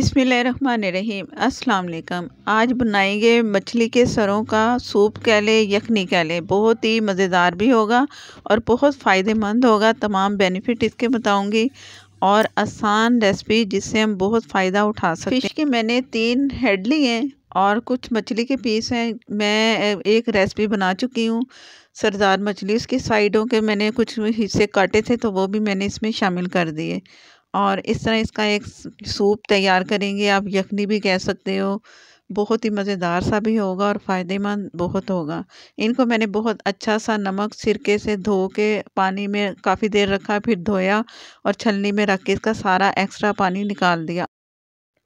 बिसमीम अस्सलाम आज बनाएंगे मछली के सरों का सूप कह लें यखनी कह लें बहुत ही मज़ेदार भी होगा और बहुत फ़ायदेमंद होगा तमाम बेनिफिट इसके बताऊंगी और आसान रेसिपी जिससे हम बहुत फ़ायदा उठा सकते हैं कि मैंने तीन हेड ली हैं और कुछ मछली के पीस हैं मैं एक रेसिपी बना चुकी हूँ सरदार मछली उसकी साइडों के मैंने कुछ हिस्से काटे थे तो वो भी मैंने इसमें शामिल कर दिए और इस तरह इसका एक सूप तैयार करेंगे आप यखनी भी कह सकते हो बहुत ही मज़ेदार सा भी होगा और फ़ायदेमंद बहुत होगा इनको मैंने बहुत अच्छा सा नमक सिरके से धो के पानी में काफ़ी देर रखा फिर धोया और छलनी में रख के इसका सारा एक्स्ट्रा पानी निकाल दिया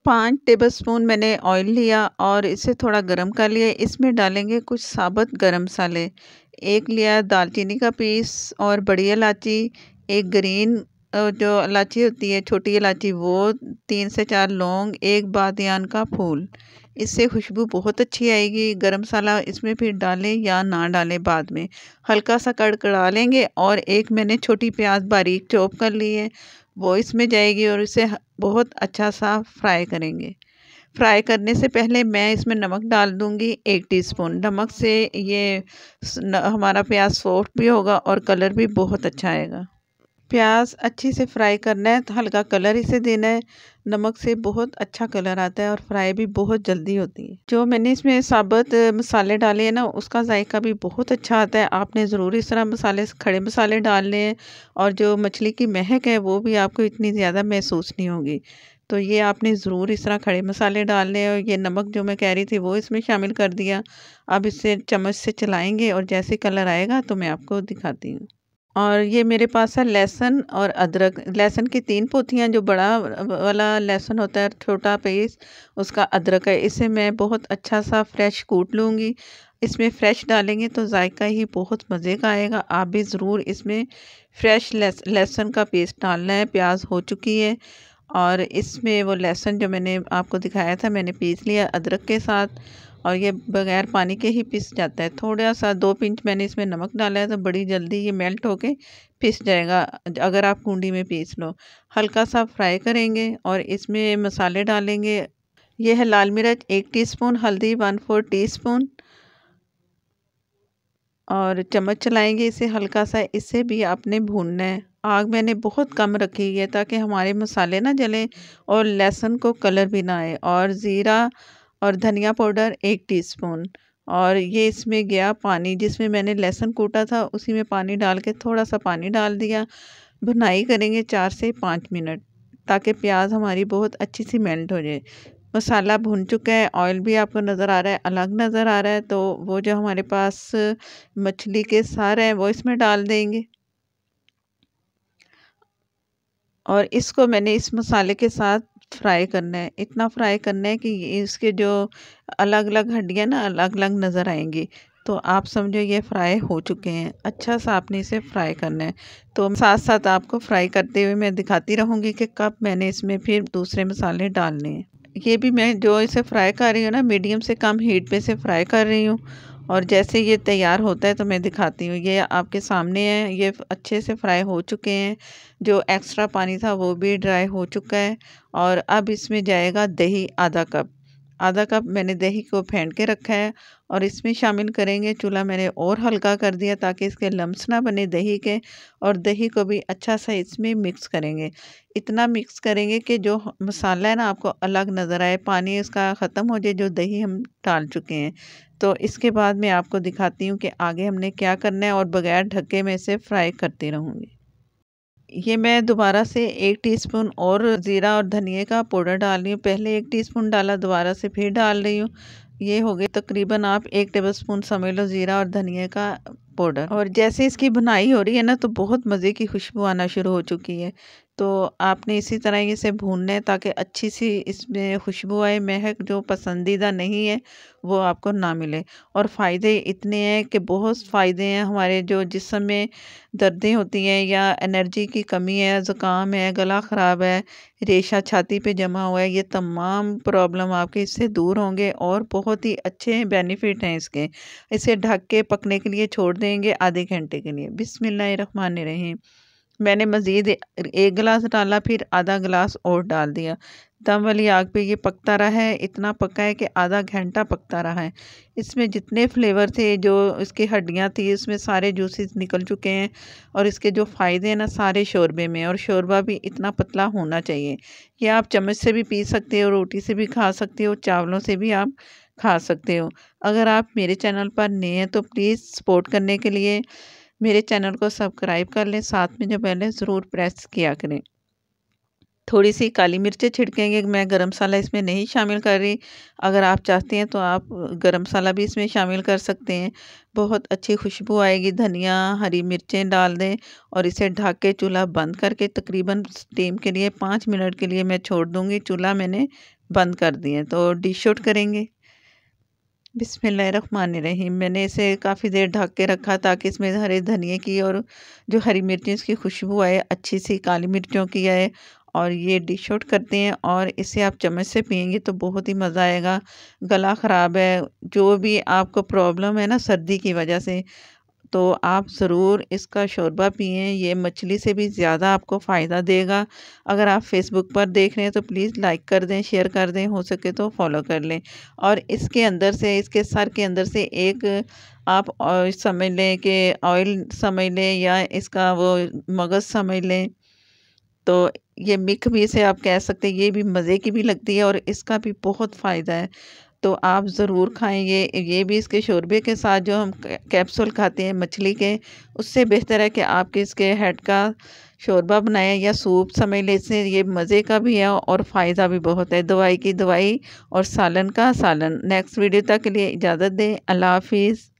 पाँच टेबल स्पून मैंने ऑयल लिया और इसे थोड़ा गर्म कर लिया इसमें डालेंगे कुछ साबुत गर्म मसाले एक लिया दालचीनी का पीस और बड़ी इलायची एक ग्रीन जो इलायची होती है छोटी इलायची वो तीन से चार लौंग एक बादियान का फूल इससे खुशबू बहुत अच्छी आएगी गरम मसाला इसमें फिर डालें या ना डालें बाद में हल्का सा कड़कड़ा लेंगे और एक मैंने छोटी प्याज बारीक चॉप कर ली है वो इसमें जाएगी और इसे बहुत अच्छा सा फ्राई करेंगे फ्राई करने से पहले मैं इसमें नमक डाल दूंगी एक टीस्पून नमक से ये हमारा प्याज सॉफ्ट भी होगा और कलर भी बहुत अच्छा आएगा प्याज अच्छे से फ्राई करना है तो हल्का कलर इसे देना है नमक से बहुत अच्छा कलर आता है और फ्राई भी बहुत जल्दी होती है जो मैंने इसमें साबुत मसाले डाले हैं ना उसका जायका भी बहुत अच्छा आता है आपने ज़रूर इस तरह मसाले खड़े मसाले डालने हैं और जो मछली की महक है वो भी आपको इतनी ज़्यादा महसूस नहीं होगी तो ये आपने ज़रूर इस तरह खड़े मसाले डालने और ये नमक जो मैं कह रही थी वो इसमें शामिल कर दिया अब इसे चम्मच से चलाएँगे और जैसे कलर आएगा तो मैं आपको दिखाती हूँ और ये मेरे पास है लहसुन और अदरक लहसुन की तीन पोथियाँ जो बड़ा वाला लहसुन होता है छोटा पेस्ट उसका अदरक है इसे मैं बहुत अच्छा सा फ्रेश कूट लूँगी इसमें फ़्रेश डालेंगे तो जायका ही बहुत मज़े का आएगा आप भी ज़रूर इसमें फ़्रेश लहसुन का पेस्ट डालना है प्याज हो चुकी है और इसमें वो लहसुन जो मैंने आपको दिखाया था मैंने पीस लिया अदरक के साथ और ये बगैर पानी के ही पिस जाता है थोड़ा सा दो पिंच मैंने इसमें नमक डाला है तो बड़ी जल्दी ये मेल्ट होके पिस जाएगा अगर आप कुंडी में पीस लो हल्का सा फ्राई करेंगे और इसमें मसाले डालेंगे ये है लाल मिर्च एक टीस्पून हल्दी वन फोर टीस्पून और चम्मच चलाएंगे इसे हल्का सा इसे भी आपने भूनना है आग मैंने बहुत कम रखी है ताकि हमारे मसाले ना जलें और लहसुन को कलर भी ना आए और ज़ीरा और धनिया पाउडर एक टीस्पून और ये इसमें गया पानी जिसमें मैंने लहसुन कूटा था उसी में पानी डाल के थोड़ा सा पानी डाल दिया भुनाई करेंगे चार से पाँच मिनट ताकि प्याज हमारी बहुत अच्छी सी मेल्ट हो जाए मसाला भुन चुका है ऑयल भी आपको नज़र आ रहा है अलग नज़र आ रहा है तो वो जो हमारे पास मछली के सार हैं वो इसमें डाल देंगे और इसको मैंने इस मसाले के साथ फ्राई करना है इतना फ्राई करना है कि इसके जो अलग अलग हड्डियाँ ना अलग अलग नज़र आएंगी तो आप समझो ये फ्राई हो चुके हैं अच्छा सा आपने इसे फ्राई करना है तो साथ साथ आपको फ्राई करते हुए मैं दिखाती रहूँगी कि कब मैंने इसमें फिर दूसरे मसाले डालने हैं ये भी मैं जो इसे फ्राई कर रही हूँ ना मीडियम से कम हीट पे से फ्राई कर रही हूँ और जैसे ये तैयार होता है तो मैं दिखाती हूँ ये आपके सामने है ये अच्छे से फ्राई हो चुके हैं जो एक्स्ट्रा पानी था वो भी ड्राई हो चुका है और अब इसमें जाएगा दही आधा कप आधा कप मैंने दही को फेंट के रखा है और इसमें शामिल करेंगे चूल्हा मैंने और हल्का कर दिया ताकि इसके लम्स ना बने दही के और दही को भी अच्छा सा इसमें मिक्स करेंगे इतना मिक्स करेंगे कि जो मसाला है ना आपको अलग नज़र आए पानी इसका ख़त्म हो जाए जो दही हम डाल चुके हैं तो इसके बाद मैं आपको दिखाती हूँ कि आगे हमने क्या करना है और बगैर ढक्के में इसे फ्राई करती रहूँगी ये मैं दोबारा से एक टीस्पून और ज़ीरा और धनिए का पाउडर डाल रही हूँ पहले एक टीस्पून डाला दोबारा से फिर डाल रही हूँ ये हो गए तकरीबन आप एक टेबल स्पून समझ लो ज़ीरा और धनिया का पाउडर और जैसे इसकी भुनाई हो रही है ना तो बहुत मज़े की खुशबू आना शुरू हो चुकी है तो आपने इसी तरह इसे भूनना है ताकि अच्छी सी इसमें खुशबू आए महक जो पसंदीदा नहीं है वो आपको ना मिले और फ़ायदे इतने हैं कि बहुत फ़ायदे हैं हमारे जो जिसम में दर्दें होती हैं या एनर्जी की कमी है ज़ुकाम है गला ख़राब है रेशा छाती पे जमा हुआ है ये तमाम प्रॉब्लम आपके इससे दूर होंगे और बहुत ही अच्छे बेनिफिट हैं इसके इसे ढक के पकने के लिए छोड़ दें देंगे आधे घंटे के लिए बिसमिल्लर रहीम मैंने मज़ीद एक गिलास डाला फिर आधा गिलास और डाल दिया दम वाली आग पे ये पकता रहा है इतना पका है कि आधा घंटा पकता रहा है इसमें जितने फ्लेवर थे जो इसकी हड्डियाँ थी इसमें सारे जूसेस निकल चुके हैं और इसके जो फ़ायदे हैं ना सारे शोरबे में और शोरबा भी इतना पतला होना चाहिए यह आप चम्मच से भी पी सकते हो रोटी से भी खा सकते हो चावलों से भी आप खा सकते हो अगर आप मेरे चैनल पर नए हैं तो प्लीज़ सपोर्ट करने के लिए मेरे चैनल को सब्सक्राइब कर लें साथ में जो पहले ज़रूर प्रेस किया करें थोड़ी सी काली मिर्चें छिड़केंगे मैं गरम मसाला इसमें नहीं शामिल कर रही अगर आप चाहते हैं तो आप गरम मसाला भी इसमें शामिल कर सकते हैं बहुत अच्छी खुशबू आएगी धनिया हरी मिर्चें डाल दें और इसे ढक के चूल्हा बंद करके तकरीबन स्टीम के लिए पाँच मिनट के लिए मैं छोड़ दूँगी चूल्हा मैंने बंद कर दिए तो डिश आउट करेंगे रहीम मैंने इसे काफ़ी देर ढक के रखा ताकि इसमें हरे धनिए की और जो हरी मिर्ची उसकी खुशबू आए अच्छी सी काली मिर्चों की आए और ये डिश आउट करते हैं और इसे आप चम्मच से पियेंगे तो बहुत ही मज़ा आएगा गला ख़राब है जो भी आपको प्रॉब्लम है ना सर्दी की वजह से तो आप ज़रूर इसका शोरबा पिए ये मछली से भी ज़्यादा आपको फ़ायदा देगा अगर आप फेसबुक पर देख रहे हैं तो प्लीज़ लाइक कर दें शेयर कर दें हो सके तो फॉलो कर लें और इसके अंदर से इसके सर के अंदर से एक आप समझ लें कि ऑयल समझ लें या इसका वो मगज़ समझ लें तो ये मिक्स भी इसे आप कह सकते हैं ये भी मज़े की भी लगती है और इसका भी बहुत फ़ायदा है तो आप ज़रूर खाएंगे ये भी इसके शोरबे के साथ जो हम कैप्सूल खाते हैं मछली के उससे बेहतर है कि आपके इसके हेड का शोरबा बनाएं या सूप समय ले इससे ये मज़े का भी है और फ़ायदा भी बहुत है दवाई की दवाई और सालन का सालन नेक्स्ट वीडियो तक के लिए इजाज़त दें अल्लाह हाफिज़